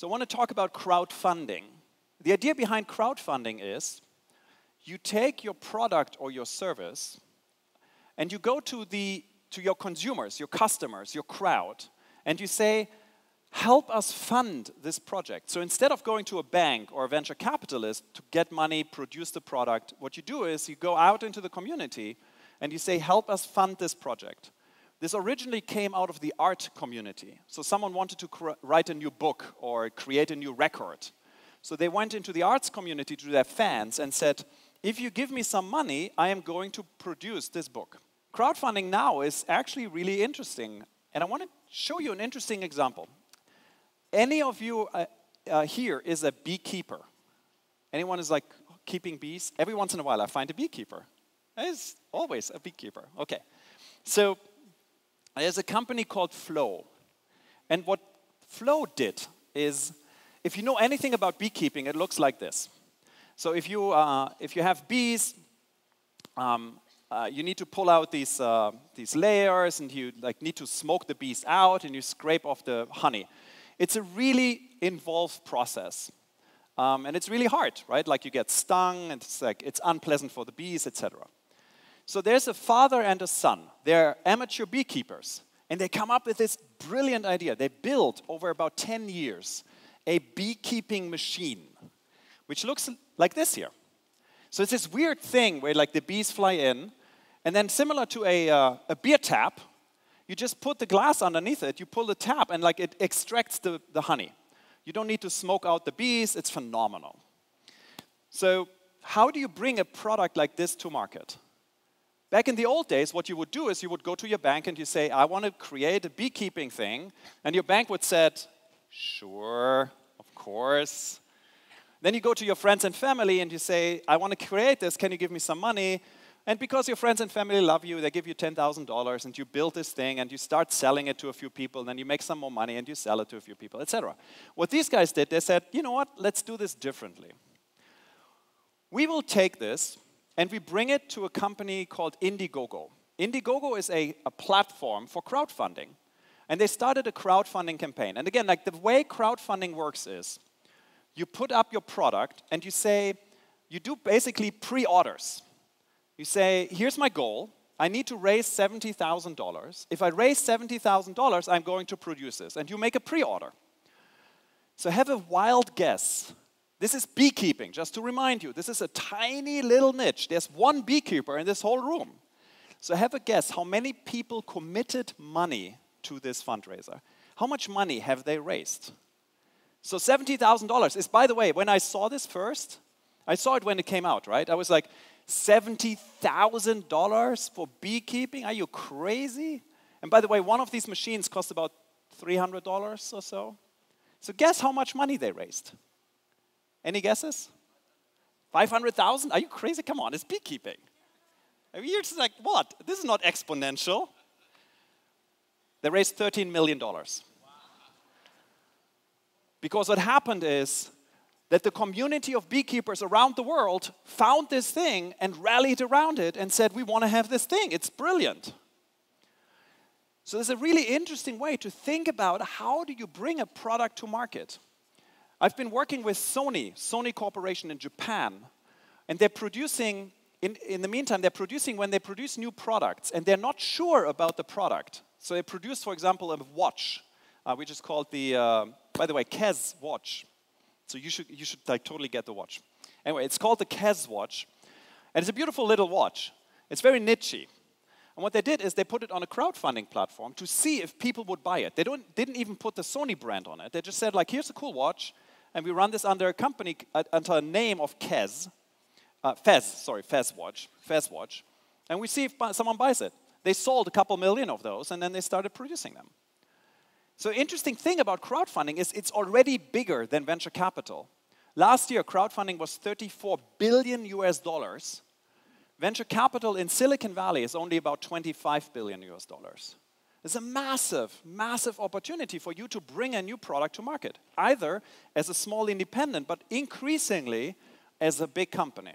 So I want to talk about crowdfunding. The idea behind crowdfunding is you take your product or your service and you go to, the, to your consumers, your customers, your crowd, and you say, help us fund this project. So instead of going to a bank or a venture capitalist to get money, produce the product, what you do is you go out into the community and you say, help us fund this project. This originally came out of the art community. So someone wanted to write a new book or create a new record. So they went into the arts community to their fans and said, if you give me some money, I am going to produce this book. Crowdfunding now is actually really interesting. And I want to show you an interesting example. Any of you uh, uh, here is a beekeeper? Anyone is like keeping bees? Every once in a while, I find a beekeeper. It's always a beekeeper. Okay. So there's a company called Flow. And what Flow did is, if you know anything about beekeeping, it looks like this. So if you, uh, if you have bees, um, uh, you need to pull out these, uh, these layers and you like, need to smoke the bees out and you scrape off the honey. It's a really involved process. Um, and it's really hard, right? Like you get stung, and it's like it's unpleasant for the bees, etc. So there's a father and a son. They're amateur beekeepers. And they come up with this brilliant idea. They build, over about 10 years a beekeeping machine, which looks like this here. So it's this weird thing where like the bees fly in, and then similar to a, uh, a beer tap, you just put the glass underneath it, you pull the tap, and like it extracts the, the honey. You don't need to smoke out the bees, it's phenomenal. So, how do you bring a product like this to market? Back in the old days, what you would do is you would go to your bank and you say, I want to create a beekeeping thing. And your bank would said, sure, of course. Then you go to your friends and family and you say, I want to create this, can you give me some money? And because your friends and family love you, they give you $10,000 and you build this thing and you start selling it to a few people, and then you make some more money and you sell it to a few people, etc. What these guys did, they said, you know what, let's do this differently. We will take this and we bring it to a company called Indiegogo. Indiegogo is a, a platform for crowdfunding. And they started a crowdfunding campaign. And again, like the way crowdfunding works is you put up your product and you say, you do basically pre orders. You say, here's my goal. I need to raise $70,000. If I raise $70,000, I'm going to produce this. And you make a pre order. So have a wild guess this is beekeeping, just to remind you. This is a tiny little niche. There's one beekeeper in this whole room. So have a guess how many people committed money to this fundraiser? How much money have they raised? So $70,000 is, by the way, when I saw this first, I saw it when it came out, right? I was like, $70,000 for beekeeping? Are you crazy? And by the way, one of these machines cost about $300 or so. So guess how much money they raised? Any guesses? 500,000? Are you crazy? Come on, it's beekeeping. I mean, you're just like, what? This is not exponential. They raised $13 million. Wow. Because what happened is that the community of beekeepers around the world found this thing and rallied around it and said, we want to have this thing. It's brilliant. So there's a really interesting way to think about how do you bring a product to market. I've been working with Sony, Sony Corporation in Japan, and they're producing, in, in the meantime, they're producing when they produce new products, and they're not sure about the product. So they produce, for example, a watch, uh, which is called the, uh, by the way, Kez watch. So you should, you should like, totally get the watch. Anyway, it's called the Kez watch, and it's a beautiful little watch. It's very nichey. And what they did is they put it on a crowdfunding platform to see if people would buy it. They don't, didn't even put the Sony brand on it. They just said, like, here's a cool watch, and we run this under a company, uh, under a name of Kez, uh, Fez, sorry, Fez Watch, Fez Watch, and we see if someone buys it. They sold a couple million of those, and then they started producing them. So interesting thing about crowdfunding is it's already bigger than venture capital. Last year, crowdfunding was 34 billion US dollars. Venture capital in Silicon Valley is only about 25 billion US dollars. It's a massive, massive opportunity for you to bring a new product to market, either as a small independent, but increasingly as a big company.